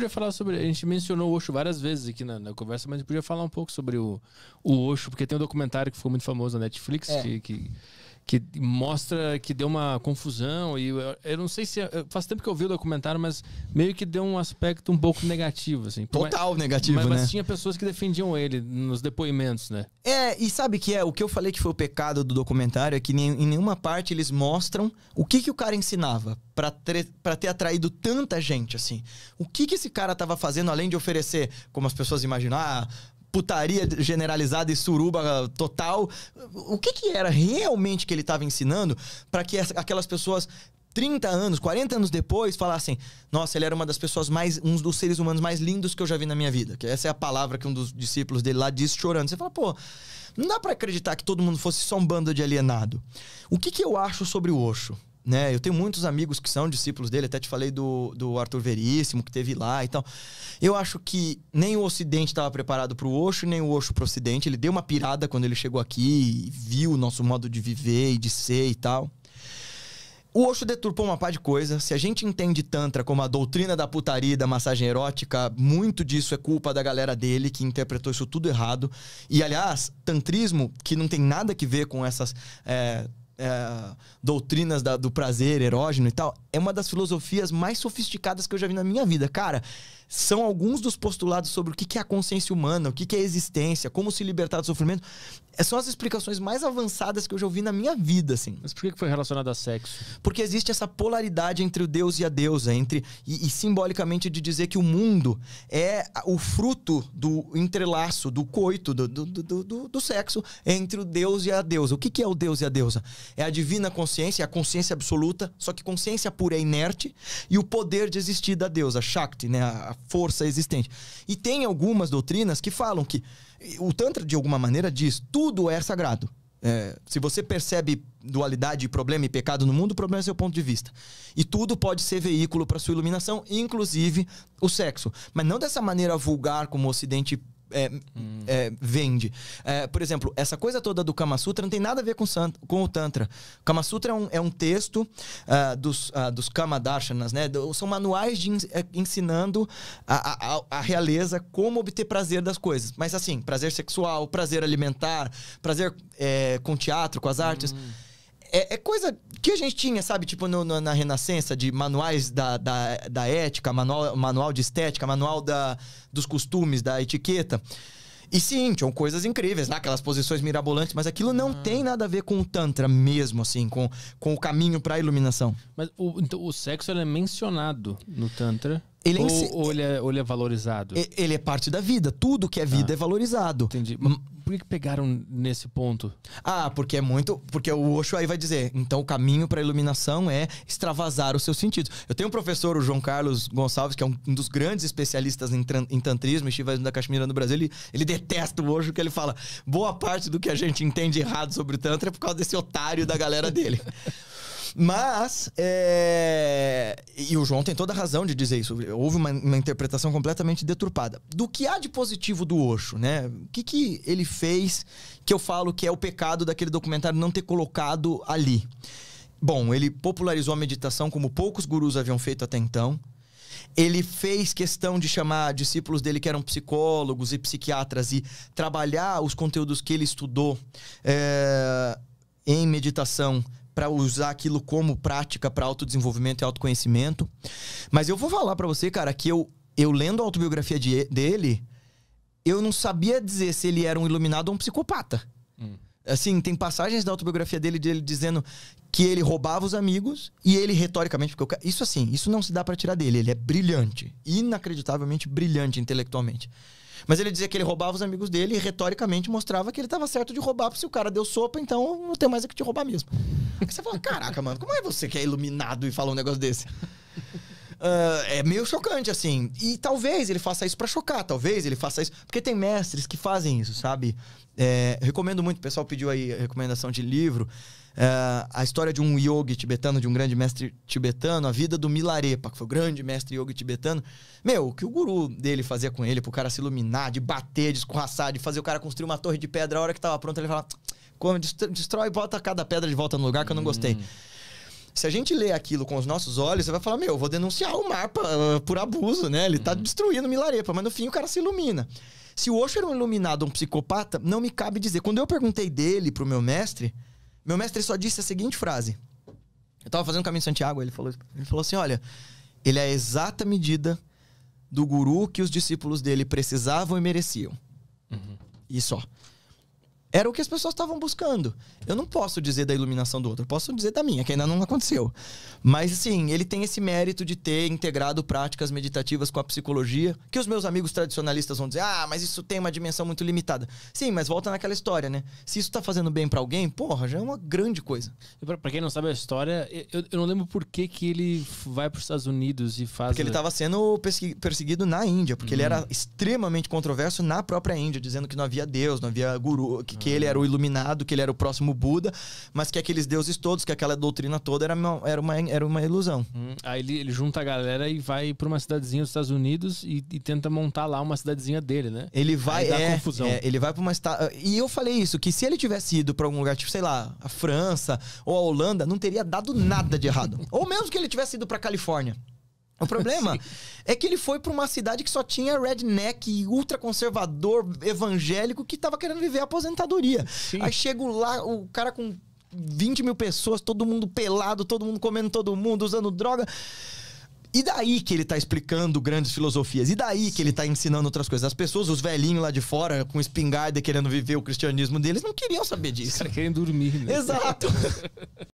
podia falar sobre. A gente mencionou o Osho várias vezes aqui na, na conversa, mas a gente podia falar um pouco sobre o, o Osho, porque tem um documentário que ficou muito famoso na Netflix, é. que, que que mostra que deu uma confusão e eu, eu não sei se faz tempo que eu vi o documentário, mas meio que deu um aspecto um pouco negativo assim. Total mas, negativo, mas, né? Mas tinha pessoas que defendiam ele nos depoimentos, né? É, e sabe que é o que eu falei que foi o pecado do documentário é que nem, em nenhuma parte eles mostram o que que o cara ensinava para ter, ter atraído tanta gente assim. O que que esse cara tava fazendo além de oferecer, como as pessoas imaginam, ah, putaria generalizada e suruba total. O que, que era realmente que ele estava ensinando para que aquelas pessoas 30 anos, 40 anos depois, falassem: Nossa, ele era uma das pessoas mais. um dos seres humanos mais lindos que eu já vi na minha vida. Que essa é a palavra que um dos discípulos dele lá disse chorando. Você fala, pô, não dá para acreditar que todo mundo fosse só um bando de alienado. O que, que eu acho sobre o Osho? né? Eu tenho muitos amigos que são discípulos dele, até te falei do, do Arthur Veríssimo, que teve lá e tal. Eu acho que nem o Ocidente estava preparado para o Osho, nem o Oxo para o Ocidente. Ele deu uma pirada quando ele chegou aqui e viu o nosso modo de viver e de ser e tal. O Osho deturpou uma pá de coisa. Se a gente entende Tantra como a doutrina da putaria da massagem erótica, muito disso é culpa da galera dele, que interpretou isso tudo errado. E, aliás, tantrismo, que não tem nada que ver com essas é, é, doutrinas da, do prazer erógeno e tal, é uma das filosofias mais sofisticadas que eu já vi na minha vida. Cara, são alguns dos postulados sobre o que é a consciência humana, o que é a existência, como se libertar do sofrimento. É, são as explicações mais avançadas que eu já ouvi na minha vida, assim. Mas por que foi relacionado a sexo? Porque existe essa polaridade entre o Deus e a deusa, entre e, e simbolicamente de dizer que o mundo é o fruto do entrelaço, do coito, do, do, do, do, do sexo entre o Deus e a deusa. O que, que é o Deus e a deusa? é a divina consciência, é a consciência absoluta, só que consciência pura é inerte, e o poder de existir da deusa, Shakti, né, a força existente. E tem algumas doutrinas que falam que o Tantra, de alguma maneira, diz tudo é sagrado. É, se você percebe dualidade, problema e pecado no mundo, o problema é seu ponto de vista. E tudo pode ser veículo para sua iluminação, inclusive o sexo. Mas não dessa maneira vulgar como o Ocidente é, hum. é, vende. É, por exemplo, essa coisa toda do Kama Sutra não tem nada a ver com, com o Tantra. O Kama Sutra é um, é um texto uh, dos, uh, dos Kama Darshanas, né? São manuais de é, ensinando a, a, a, realeza como obter prazer das coisas. Mas assim, prazer sexual, prazer alimentar, prazer com teatro, com as artes. Hum é, é, coisa que a gente tinha, sabe? Tipo, no, no, na Renascença, de manuais da, da, da ética, manual, manual de estética, manual da, dos costumes, da etiqueta. E sim, tinham coisas incríveis, né? aquelas posições mirabolantes, mas aquilo não ah. tem nada a ver com o Tantra mesmo, assim, com, com o caminho para a iluminação. Mas o, então, o sexo é mencionado no Tantra? Ele é ou, é, ou ele, é, ou, ele é, valorizado? Ele é parte da vida. Tudo que é vida ah. é valorizado. Entendi por que pegaram nesse ponto? Ah, porque é muito. Porque o Osho aí vai dizer: então o caminho para a iluminação é extravasar os seus sentidos. Eu tenho um professor, o João Carlos Gonçalves, que é um dos grandes especialistas em, em tantrismo e shivaísmo da Cachemira no Brasil. Ele, ele detesta o Osho, que ele fala: boa parte do que a gente entende errado sobre o Tantra é por causa desse otário da galera dele. Mas, é... e o João tem toda a razão de dizer isso. Houve uma, uma interpretação completamente deturpada. Do que há de positivo do Osho, né? O que, que ele fez, que eu falo que é o pecado daquele documentário não ter colocado ali. Bom, ele popularizou a meditação como poucos gurus haviam feito até então. Ele fez questão de chamar discípulos dele que eram psicólogos e psiquiatras e trabalhar os conteúdos que ele estudou é, em meditação para usar aquilo como prática para autodesenvolvimento e autoconhecimento. Mas eu vou falar para você, cara, que eu, eu lendo a autobiografia de, dele, eu não sabia dizer se ele era um iluminado ou um psicopata. Hum. Assim, tem passagens da autobiografia dele, dizendo que ele roubava os amigos e ele retoricamente porque isso assim, isso não se dá para tirar dele, ele é brilhante, inacreditavelmente brilhante intelectualmente. Mas ele dizia que ele roubava os amigos dele e retoricamente mostrava que ele estava certo de roubar, porque se o cara deu sopa, então não tem mais o que te roubar mesmo. Aí você fala, caraca, mano, como é você que é iluminado e fala um negócio desse? Uh, é meio chocante, assim. E talvez ele faça isso para chocar, talvez ele faça isso. Porque tem mestres que fazem isso, sabe? É, recomendo muito, o pessoal pediu aí recomendação de livro. É, a história de um yogi tibetano, de um grande mestre tibetano, a vida do Milarepa, que foi o grande mestre yogi tibetano. Meu, o que o guru dele fazia com ele, pro cara se iluminar, de bater, de escorraçar, de fazer o cara construir uma torre de pedra, a hora que tava pronto, ele falava: como destrói e bota cada pedra de volta no lugar que eu não gostei. Hum se a gente lê aquilo com os nossos olhos, você vai falar, meu, eu vou denunciar o mapa uh, ah, por abuso, né? Ele tá uhum. destruindo Milarepa, mas no fim o cara se ilumina. Se o Osho era um iluminado, um psicopata, não me cabe dizer. Quando eu perguntei dele pro meu mestre, meu mestre só disse a seguinte frase. Eu tava fazendo o caminho de Santiago, ele falou, ele falou assim: olha, ele é a exata medida do guru que os discípulos dele precisavam e mereciam. Uhum. E só era o que as pessoas estavam buscando. Eu não posso dizer da iluminação do outro, eu posso dizer da minha, que ainda não aconteceu. Mas, assim, ele tem esse mérito de ter integrado práticas meditativas com a psicologia, que os meus amigos tradicionalistas vão dizer, ah, mas isso tem uma dimensão muito limitada. Sim, mas volta naquela história, né? Se isso tá fazendo bem para alguém, porra, já é uma grande coisa. Para quem não sabe a história, eu, eu, não lembro por que, que ele vai para os Estados Unidos e faz. Porque ele tava sendo perseguido na Índia, porque hum. ele uhum. era extremamente controverso na própria Índia, dizendo que não havia Deus, não havia guru. Que, que ele era o iluminado, que ele era o próximo Buda, mas que aqueles deuses todos, que aquela doutrina toda era uma, era uma, era uma ilusão. Hum, aí ele, ele, junta a galera e vai para uma cidadezinha dos Estados Unidos e, e, tenta montar lá uma cidadezinha dele, né? Ele vai. Aí dá é, confusão. É, ele vai para uma. cidade. E eu falei isso, que se ele tivesse ido para algum lugar, tipo, sei lá, a França ou a Holanda, não teria dado nada de errado. ou mesmo que ele tivesse ido para Califórnia. O problema é que ele foi para uma cidade que só tinha redneck, ultraconservador, evangélico, que estava querendo viver a aposentadoria. Sim. Aí chego lá, o cara com 20 mil pessoas, todo mundo pelado, todo mundo comendo todo mundo, usando droga. E daí que ele tá explicando grandes filosofias? E daí que ele tá ensinando outras coisas? As pessoas, os velhinhos lá de fora, com espingarda querendo viver o cristianismo deles, não queriam saber disso. Os caras querem dormir, né? Exato.